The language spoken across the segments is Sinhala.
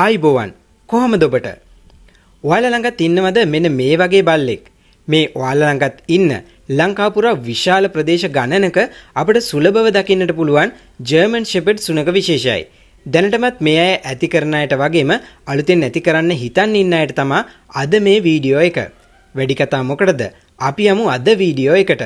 ආයිබෝවන් කොහොමද ඔබට? ඔයාලා ළඟත් ඉන්නවද මෙන්න මේ වගේ බල්ලෙක්? මේ ඔයාලා ළඟත් ඉන්න ලංකාපුරා විශාල ප්‍රදේශ ගණනක අපට සුලභව දකින්නට පුළුවන් ජර්මන් ෂෙපඩ් සුනක විශේෂයි. දැනටමත් මේ අය ඇති කරන අයට වගේම අලුතෙන් ඇති කරන්න හිතන් ඉන්න අයට තමා අද මේ වීඩියෝ එක. වැඩි කතා මොකටද? අපි යමු අද වීඩියෝ එකට.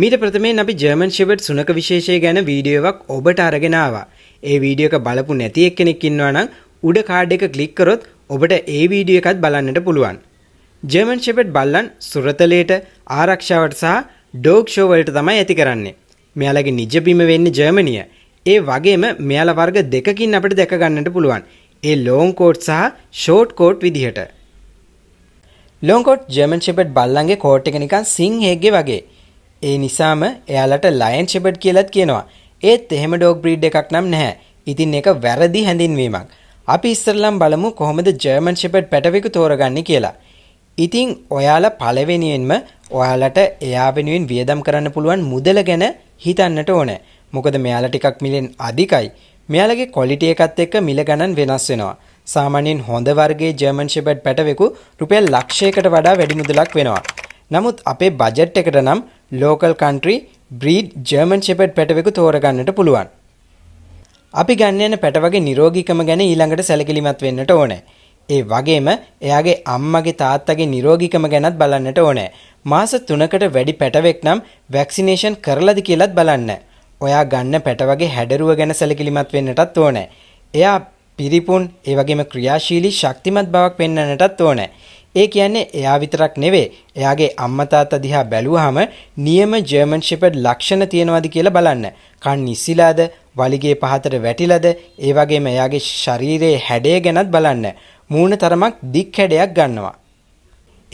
මීට ප්‍රථමයෙන් අපි ජර්මන් ෂෙපඩ් සුනක විශේෂය ගැන වීඩියෝවක් ඔබට අරගෙන ආවා. ඒ වීඩියෝ එක බලපු නැති එක්කෙනෙක් ඉන්නවා නම් උඩ කාඩ් එක ක්ලික් කරොත් ඔබට ඒ වීඩියෝ එකත් බලන්නට පුළුවන්. ජර්මන් ෂෙපඩ් බල්ලන් සුරතලයට ආරක්ෂාවට සහ ඩෝග් ෂෝ වලට තමයි ඇති කරන්නේ. මෙයාලගේ නිජබිම වෙන්නේ ජර්මනිය. ඒ වගේම මෙයාලා වර්ග දෙකකින් අපිට දැක ගන්නට පුළුවන්. ඒ ලෝන් කෝට් සහ ෂෝට් කෝට් විදිහට. ලෝන් කෝට් ජර්මන් ෂෙපඩ් බල්ලන්ගේ කෝට් එක නිකන් සිංහයක්ගේ වගේ. ඒ නිසාම එයාලට ලයන් ෂෙපඩ් කියලාත් කියනවා. ඒත් එහෙම ඩෝග් බ්‍රීඩ් එකක් නම් නැහැ. ඉතින් ඒක වැරදි හැඳින්වීමක්. අපි ඉස්සරලම් බලමු කොහොමද ජර්මන් ෂෙපඩ් පැටවෙකු තෝරගන්න කියලා. ඉතිං ඔයාල පලවෙනියෙන්ම ඔයාලට එයා වෙනුවෙන් වියදම් කරන්න පුළුවන් මුදල ගැන හිතන්නට ඕන. මොකද මෙයාල ටිකක් මිලෙන් අධිකයි. මෙයාලගේ කොලිටිය එකත් එක්ක මිල ගණන් වෙනස් වෙනවා. සාමාන්‍යයෙන් හොඳ වර්ගේ ජර්මන් ෂෙපඩ් පැටවෙකු රුපියල් ලක්ෂයකට වඩා වැඩි මුදලක් වෙනවා. නමුත් අපේ බජට් එකට නම් local country breed German shepherd පැටවෙකු තෝරගන්නට පුළුවන්. අපි ගන්න යන පැට වගේ නිරෝගීකම ගැන ඊළඟට සැලකිලිමත් වෙන්නට ඕනේ. ඒ වගේම එයාගේ අම්මගේ තාත්තගේ නිරෝගීකම ගැනත් බලන්නට ඕනේ. මාස 3කට වැඩි පැටවෙක් නම් වැක්සිනේෂන් කරලාද කියලාත් බලන්න. ඔයා ගන්න පැට වගේ හැඩරුව ගැන සැලකිලිමත් වෙන්නටත් ඕනේ. එයා පිරිපුන් ඒ වගේම ක්‍රියාශීලී ශක්තිමත් බවක් පෙන්වන්නටත් ඕනේ. ඒ කියන්නේ එයා විතරක් නෙවේ එයාගේ අම්මතාත්තා දිහා බැලුවහම නියම ජර්මන් ෂෙපඩ් ලක්ෂණ තියෙනවද කියලා බලන්න. කන් ඉස්සිලාද වලිගේ පහතට වැටිලද ඒ වගේම එයාගේ ශරීරයේ හැඩය ගැනත් බලන්න. මූණ තරමක් දික් හැඩයක් ගන්නවා.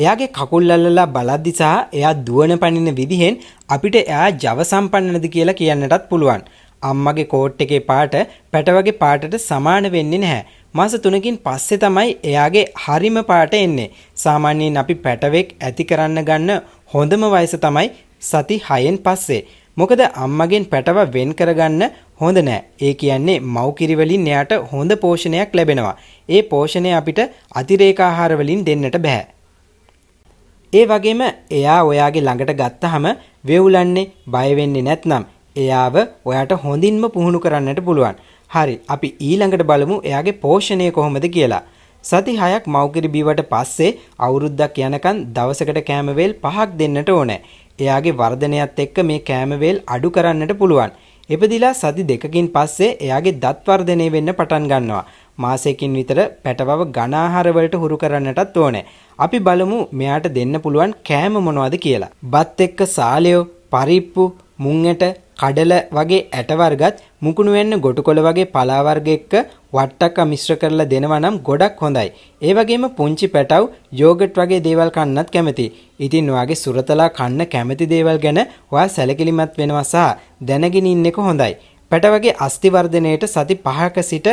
එයාගේ කකුල් අල්ලලා බලද්දි සහ එයා දුවන පනින විදිහෙන් අපිට එයා ජව සම්පන්නද කියලා කියන්නටත් පුළුවන්. අම්මගේ කෝට් එකේ පාට පැටවගේ පාටට සමාන වෙන්නේ නැහැ. මාස 3කින් පස්සේ තමයි එයාගේ හරිම පාට එන්නේ. සාමාන්‍යයෙන් අපි පැටවෙක් ඇති කරන්න ගන්න හොඳම වයස තමයි සති 6න් පස්සේ. මොකද අම්මගෙන් පැටව වෙන් කරගන්න හොඳ නෑ. ඒ කියන්නේ මව්කිරි වලින් එයාට හොඳ පෝෂණයක් ලැබෙනවා. ඒ පෝෂණය අපිට අතිරේක ආහාර වලින් දෙන්නට බෑ. ඒ වගේම එයා ඔයාගේ ළඟට ගත්තහම වෙවුලන්නේ බය වෙන්නේ නැත්නම් එයාව ඔයාට හොඳින්ම පුහුණු කරන්නට පුළුවන්. හරි අපි ඊළඟට බලමු එයාගේ පෝෂණය කොහොමද කියලා. සති හයක් මව්කිරි බීවට පස්සේ අවුරුද්දක් යනකන් දවසකට කෑමවේල් පහක් දෙන්නට ඕනෑ. එයාගේ වර්ධනයත් එක්ක මේ කෑමවේල් අඩු කරන්නට පුළුවන්. එපදිලා සති දෙකකින් පස්සේ එයාගේ දත්වර්ධනය වෙන්න පටන් ගන්නවා. මාසයකින් විතර පැටවව ගනාහාරවලට හුරු කරන්නටත් ඕනෑ. අපි බලමු මෙයාට දෙන්න පුළුවන් කෑම මොනවද කියලා. බත් එක්ක සාලයෝ, පරිප්පු, මුංඇට, කඩල වගේ ඇටවර්ගත් මුකුණු වෙන්න ගොටුකොළ වගේ පලා වර්ග එක්ක වට්ටක්ක මිශ්‍ර කරලා දෙනවා නම් ගොඩක් හොඳයි. ඒ වගේම පුංචි පැටව් යෝගට් වගේ දේවල් කන්නත් කැමතියි. ඉතින් ඔයාගේ සුරතලා කන්න කැමති දේවල් ගැන ඔයා සැලකිලිමත් වෙනවා සහ දැනගෙන ඉන්න එක හොඳයි. පැටවගේ අස්තිවර්ධනයට සති පහක සිට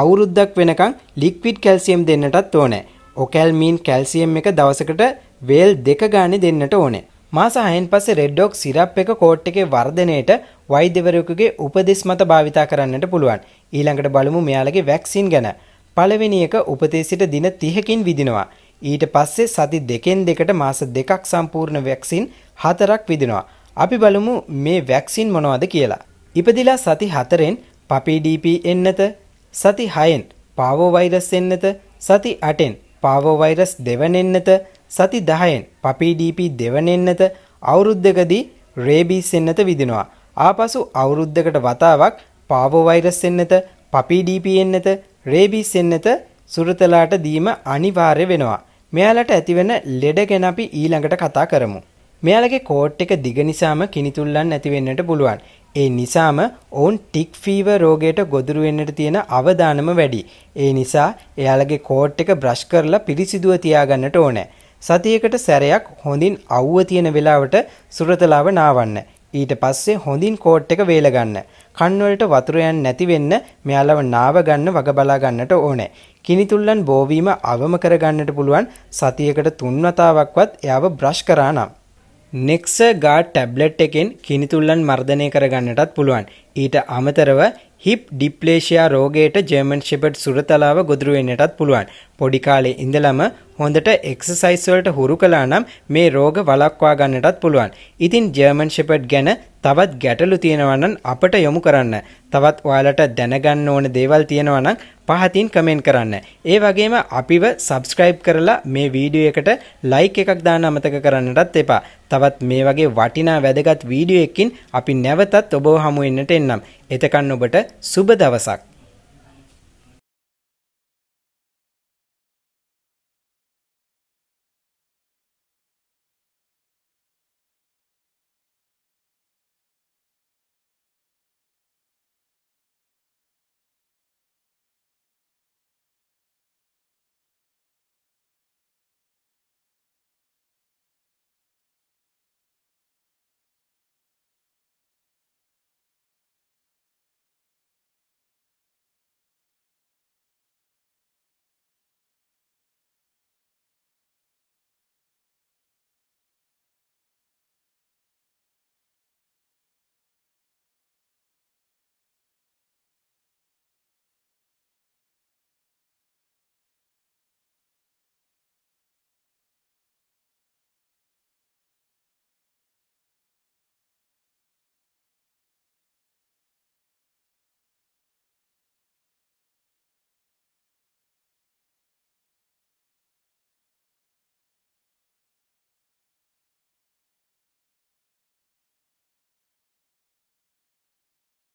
අවුරුද්දක් වෙනකං ලික්විඩ් කැල්සියම් දෙන්නටත් ඕනෑ. ඔකැල්මීන් කැල්සියම් එක දවසකට වේල් දෙක ගානෙ දෙන්නට ඕනෑ. මාස 6න් පස්සේ රෙඩ් ඩොග් සිරප් එක කෝට් එකේ වර්ධනයට වෛද්‍යවරයෙකුගේ උපදෙස් මත භාවිතා කරන්නට පුළුවන්. ඊළඟට බලමු මෙයාලගේ වැක්සින් ගැන. පළවෙනි එක උපතේ සිට දින 30කින් විදිනවා. ඊට පස්සේ සති දෙකෙන් දෙකට මාස දෙකක් සම්පූර්ණ වැක්සින් හතරක් විදිනවා. අපි බලමු මේ වැක්සින් මොනවද කියලා. ඉපදිලා සති 4න් පපීඩීපී එන්නත සති 6න් පාවෝ වෛරස් එන්නත සති 8න් පාවෝ වෛරස් දෙවන එන්නත සති 10න් පපීඩීපී දෙවනෙන්නත අවුරුද්දකදී රේබීස් එන්නත විදිනවා. ආපසු අවුරුද්දකට වතාවක් පාවෝ වෛරස් එන්නත පපීඩීපී එන්නත රේබීස් එන්නත සුරතලාට දීම අනිවාර්ය වෙනවා. මෙයාලට ඇතිවෙන ලෙඩ ගැන අපි ඊළඟට කතා කරමු. මෙයාලගේ කෝට් එක දිග නිසාම කිනිතුල්ලන් නැති වෙන්නට පුළුවන්. ඒ නිසාම ඔවුන් ටික් ෆීවර් රෝගයට ගොදුරු වෙන්නට තියෙන අවදානම වැඩි. ඒ නිසා එයාලගේ කෝට් එක බ්‍රෂ් කරලා පිරිසිදුව තියාගන්නට ඕනේ. සතියකට සැරයක් හොඳින් අවුව තියෙන වෙලාවට සුරතලාව නාවන්න. ඊට පස්සේ හොඳින් කෝට් එක වේල ගන්න. කන්වලට වතුර යන්නේ නැති වෙන්න මෙයාලව නාව ගන්න වග බලා ගන්නට ඕනේ. කිනිතුල්ලන් බෝවීම අවම කර ගන්නට පුළුවන් සතියකට තුන් වතාවක්වත් එයාව බ්‍රෂ් කරා නම්. නෙක්ස ගාඩ් ටැබ්ලට් එකෙන් කිනිතුල්ලන් මර්ධනය කරගන්නටත් පුළුවන්. ඊට අමතරව හිප් ඩිප්ලේෂයා රෝගයට ජර්මන් ෂෙපට් සුරතලාව ගොදුරුවෙන්නටත් පුළුවන්. පොඩි කාලේ ඉඳලම හොඳට එක්සසයිස් වලට හුරු කළා නම් මේ රෝග වළක්වා ගන්නටත් පුළුවන්. ඉතින් ජර්මන් ෂෙපර්ඩ් ගැන තවත් ගැටලු තියෙනවා නම් අපට යොමු කරන්න. තවත් ඔයාලට දැනගන්න ඕන දේවල් තියෙනවා නම් පහතින් කමෙන්ට් කරන්න. ඒ වගේම අපිව subscribe කරලා මේ වීඩියෝ එකට like එකක් දාන්න අමතක කරන්නටත් එපා. තවත් මේ වගේ වටිනා වැදගත් වීඩියෝ එකකින් අපි නැවතත් ඔබව හමු වෙන්නට එන්නම්. එතකන් ඔබට සුබ දවසක්.